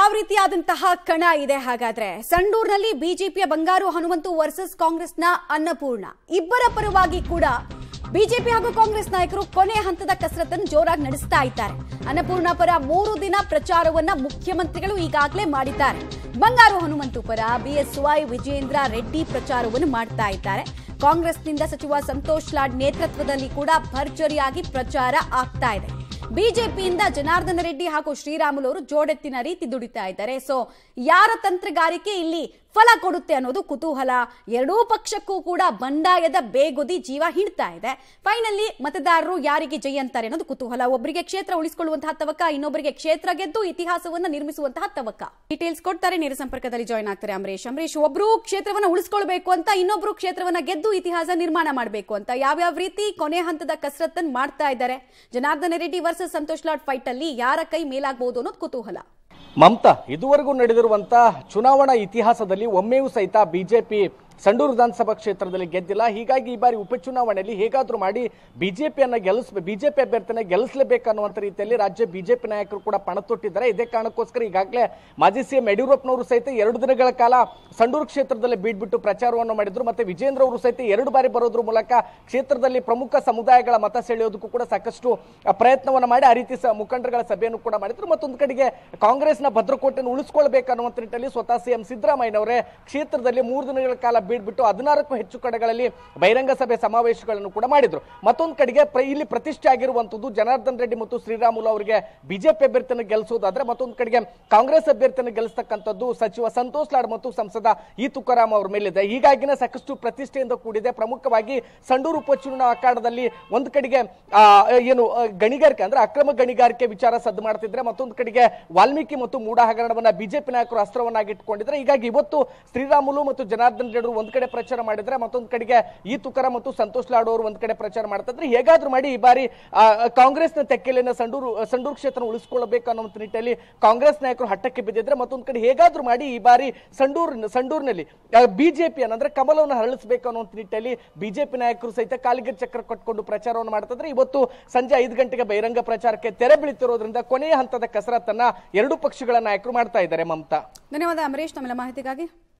ಯಾವ ರೀತಿಯಾದಂತಹ ಕಣ ಇದೆ ಹಾಗಾದ್ರೆ ಸಂಡೂರ್ನಲ್ಲಿ ಬಿಜೆಪಿಯ ಬಂಗಾರು ಹನುಮಂತು ವರ್ಸಸ್ ಕಾಂಗ್ರೆಸ್ನ ಅನ್ನಪೂರ್ಣ ಇಬ್ಬರ ಪರವಾಗಿ ಕೂಡ ಬಿಜೆಪಿ ಹಾಗೂ ಕಾಂಗ್ರೆಸ್ ನಾಯಕರು ಕೊನೆ ಹಂತದ ಕಸರತ್ತನ್ನು ಜೋರಾಗಿ ನಡೆಸ್ತಾ ಇದ್ದಾರೆ ಅನ್ನಪೂರ್ಣ ಪರ ಮೂರು ದಿನ ಪ್ರಚಾರವನ್ನ ಮುಖ್ಯಮಂತ್ರಿಗಳು ಈಗಾಗಲೇ ಮಾಡಿದ್ದಾರೆ ಬಂಗಾರು ಹನುಮಂತು ಪರ ಬಿಎಸ್ವೈ ವಿಜೇಂದ್ರ ರೆಡ್ಡಿ ಪ್ರಚಾರವನ್ನು ಮಾಡ್ತಾ ಇದ್ದಾರೆ ಕಾಂಗ್ರೆಸ್ನಿಂದ ಸಚಿವ ಸಂತೋಷ್ ಲಾಡ್ ನೇತೃತ್ವದಲ್ಲಿ ಕೂಡ ಭರ್ಜರಿಯಾಗಿ ಪ್ರಚಾರ ಆಗ್ತಾ ಇದೆ ಬಿಜೆಪಿಯಿಂದ ಜನಾರ್ದನ ರೆಡ್ಡಿ ಹಾಗೂ ಶ್ರೀರಾಮುಲು ಅವರು ಜೋಡೆತ್ತಿನ ರೀತಿ ದುಡಿತಾ ಇದ್ದಾರೆ ಸೊ ಯಾರ ತಂತ್ರಗಾರಿಕೆ ಇಲ್ಲಿ ಫಲ ಕೊಡುತ್ತೆ ಅನ್ನೋದು ಕುತೂಹಲ ಎರಡೂ ಪಕ್ಷಕ್ಕೂ ಕೂಡ ಬಂಡಾಯದ ಬೇಗುದಿ ಜೀವ ಹಿಡ್ತಾ ಇದೆ ಫೈನಲಿ ಮತದಾರರು ಯಾರಿಗೆ ಜೈ ಅಂತಾರೆ ಅನ್ನೋದು ಕುತೂಹಲ ಒಬ್ಬರಿಗೆ ಕ್ಷೇತ್ರ ಉಳಿಸಿಕೊಳ್ಳುವಂತಹ ತವಕ ಇನ್ನೊಬ್ಬರಿಗೆ ಕ್ಷೇತ್ರ ಗೆದ್ದು ಇತಿಹಾಸವನ್ನು ನಿರ್ಮಿಸುವಂತಹ ತವಕ ಡೀಟೇಲ್ಸ್ ಕೊಡ್ತಾರೆ ನೇರ ಸಂಪರ್ಕದಲ್ಲಿ ಜಾಯ್ನ್ ಆಗ್ತಾರೆ ಅಮರೇಶ್ ಅಂಬರೀಶ್ ಒಬ್ರು ಕ್ಷೇತ್ರವನ್ನು ಉಳಿಸಿಕೊಳ್ಬೇಕು ಅಂತ ಇನ್ನೊಬ್ರು ಕ್ಷೇತ್ರವನ್ನ ಗೆದ್ದು ಇತಿಹಾಸ ನಿರ್ಮಾಣ ಮಾಡಬೇಕು ಅಂತ ಯಾವ್ಯಾವ ರೀತಿ ಕೊನೆ ಹಂತದ ಕಸರತ್ತನ್ನು ಮಾಡ್ತಾ ಇದ್ದಾರೆ ಜನಾರ್ದನ ರೆಡ್ಡಿ ವರ್ಸಸ್ ಸಂತೋಷ್ ಲಾಟ್ ಫೈಟ್ ಅಲ್ಲಿ ಯಾರ ಕೈ ಮೇಲಾಗಬಹುದು ಅನ್ನೋದು ಕುತೂಹಲ ಮಮತಾ ಇದುವರೆಗೂ ನಡೆದಿರುವಂತಹ ಚುನಾವಣಾ ಇತಿಹಾಸದಲ್ಲಿ ಒಮ್ಮೆಯೂ ಸಹಿತ ಬಿಜೆಪಿ ಸಂಡೂರು ವಿಧಾನಸಭಾ ಕ್ಷೇತ್ರದಲ್ಲಿ ಗೆದ್ದಿಲ್ಲ ಹೀಗಾಗಿ ಈ ಬಾರಿ ಉಪಚುನಾವಣೆಯಲ್ಲಿ ಹೇಗಾದರೂ ಮಾಡಿ ಬಿಜೆಪಿಯನ್ನು ಗೆಲ್ಲಿಸ್ ಬಿಜೆಪಿ ಗೆಲ್ಲಿಸಲೇಬೇಕು ಅನ್ನುವಂಥ ರೀತಿಯಲ್ಲಿ ರಾಜ್ಯ ಬಿಜೆಪಿ ನಾಯಕರು ಕೂಡ ಪಣ ತೊಟ್ಟಿದ್ದಾರೆ ಇದೇ ಕಾರಣಕ್ಕೋಸ್ಕರ ಈಗಾಗಲೇ ಮಾಜಿ ಸಿಎಂ ಯಡಿಯೂರಪ್ಪನವರು ಸಹಿತ ಎರಡು ದಿನಗಳ ಕಾಲ ಸಂಡೂರು ಕ್ಷೇತ್ರದಲ್ಲಿ ಬೀಡ್ಬಿಟ್ಟು ಪ್ರಚಾರವನ್ನು ಮಾಡಿದ್ರು ಮತ್ತೆ ವಿಜೇಂದ್ರ ಅವರು ಸಹಿತ ಎರಡು ಬಾರಿ ಬರೋದ್ರ ಮೂಲಕ ಕ್ಷೇತ್ರದಲ್ಲಿ ಪ್ರಮುಖ ಸಮುದಾಯಗಳ ಮತ ಸೆಳೆಯೋದಕ್ಕೂ ಕೂಡ ಸಾಕಷ್ಟು ಪ್ರಯತ್ನವನ್ನು ಮಾಡಿ ಆ ರೀತಿ ಮುಖಂಡರುಗಳ ಸಭೆಯನ್ನು ಕೂಡ ಮಾಡಿದ್ರು ಮತ್ತೊಂದು ಕಡೆಗೆ ಕಾಂಗ್ರೆಸ್ನ ಭದ್ರಕೋಟೆಯನ್ನು ಅನ್ನುವಂಥ ನಿಟ್ಟಿನಲ್ಲಿ ಸ್ವತಃ ಸಿಎಂ ಸಿದ್ದರಾಮಯ್ಯನವರೇ ಕ್ಷೇತ್ರದಲ್ಲಿ ಮೂರು ದಿನಗಳ ಕಾಲ ಬೀಡ್ಬಿಟ್ಟು ಹದಿನಾರಕ್ಕೂ ಹೆಚ್ಚು ಕಡೆಗಳಲ್ಲಿ ಬಹಿರಂಗ ಸಭೆ ಸಮಾವೇಶಗಳನ್ನು ಕೂಡ ಮಾಡಿದ್ರು ಮತ್ತೊಂದು ಕಡೆಗೆ ಇಲ್ಲಿ ಪ್ರತಿಷ್ಠೆ ಆಗಿರುವಂತದ್ದು ಜನಾರ್ದನ್ ರೆಡ್ಡಿ ಮತ್ತು ಶ್ರೀರಾಮುಲು ಅವರಿಗೆ ಬಿಜೆಪಿ ಅಭ್ಯರ್ಥಿಯನ್ನು ಗೆಲ್ಲಿಸೋದಾದ್ರೆ ಮತ್ತೊಂದು ಕಡೆಗೆ ಕಾಂಗ್ರೆಸ್ ಅಭ್ಯರ್ಥಿಯನ್ನು ಗೆಲ್ಲಿಸ್ತಕ್ಕಂಥದ್ದು ಸಚಿವ ಸಂತೋಷ್ ಲಾಡ್ ಮತ್ತು ಸಂಸದ ಈ ತುಕಾರಾಮ್ ಅವರ ಮೇಲಿದೆ ಹೀಗಾಗಿನ ಸಾಕಷ್ಟು ಪ್ರತಿಷ್ಠೆಯಿಂದ ಕೂಡಿದೆ ಪ್ರಮುಖವಾಗಿ ಸಂಡೂರು ಉಪಚುನಾವಣಾ ಅಖಾಡದಲ್ಲಿ ಒಂದು ಕಡೆಗೆ ಏನು ಗಣಿಗಾರಿಕೆ ಅಂದ್ರೆ ಅಕ್ರಮ ಗಣಿಗಾರಿಕೆ ವಿಚಾರ ಸದ್ದು ಮಾಡ್ತಿದ್ರೆ ಮತ್ತೊಂದು ಕಡೆಗೆ ವಾಲ್ಮೀಕಿ ಮತ್ತು ಮೂಡ ಹಗರಣವನ್ನ ಬಿಜೆಪಿ ನಾಯಕರು ಅಸ್ತ್ರವನ್ನಾಗಿಟ್ಟುಕೊಂಡಿದ್ರೆ ಹೀಗಾಗಿ ಇವತ್ತು ಶ್ರೀರಾಮುಲು ಮತ್ತು ಜನಾರ್ದನ್ ರೆಡ್ಡಿ ಒಂದ್ ಕಡೆ ಪ್ರಚಾರ ಮಾಡಿದ್ರೆ ಮತ್ತೊಂದ್ ಕಡೆಗೆ ಈ ತುಕರ ಮತ್ತು ಸಂತೋಷ್ ಲಾಡೋರು ಅವರು ಒಂದ್ ಕಡೆ ಪ್ರಚಾರ ಮಾಡ್ತಾ ಇದ್ರೆ ಹೇಗಾದ್ರೂ ಮಾಡಿ ಈ ಬಾರಿ ಕಾಂಗ್ರೆಸ್ನ ತೆಕ್ಕೆಲಿನ ಸಂಡೂರು ಸಂಡೂರು ಕ್ಷೇತ್ರ ಉಳಿಸ್ಕೊಳ್ಬೇಕು ಅನ್ನೋಂತ ನಿಟ್ಟಿನಲ್ಲಿ ಕಾಂಗ್ರೆಸ್ ನಾಯಕರು ಹಟ್ಟಕ್ಕೆ ಬಿದ್ದಿದ್ರೆ ಮತ್ತೊಂದ್ ಕಡೆ ಹೇಗಾದ್ರೂ ಮಾಡಿ ಈ ಬಾರಿ ಸಂಡೂರ್ ಸಂಡೂರ್ನಲ್ಲಿ ಬಿಜೆಪಿ ಅಂದ್ರೆ ಕಮಲವನ್ನು ಹರಳಿಸಬೇಕು ಅನ್ನೋಂತ ನಿಟ್ಟಲ್ಲಿ ಬಿಜೆಪಿ ನಾಯಕರು ಸಹಿತ ಕಾಲಿಗೆ ಚಕ್ರ ಕಟ್ಕೊಂಡು ಪ್ರಚಾರವನ್ನು ಮಾಡ್ತಾ ಇದ್ರೆ ಇವತ್ತು ಸಂಜೆ ಐದು ಗಂಟೆಗೆ ಬಹಿರಂಗ ಪ್ರಚಾರಕ್ಕೆ ತೆರೆ ಬೀಳ್ತಿರೋದ್ರಿಂದ ಕೊನೆಯ ಹಂತದ ಕಸರತ್ತನ್ನ ಎರಡು ಪಕ್ಷಗಳ ನಾಯಕರು ಮಾಡ್ತಾ ಇದ್ದಾರೆ ಮಮತಾ ಧನ್ಯವಾದ ಅಮರೇಶ್ ತಮ್ಮೆಲ್ಲ ಮಾಹಿತಿಗಾಗಿ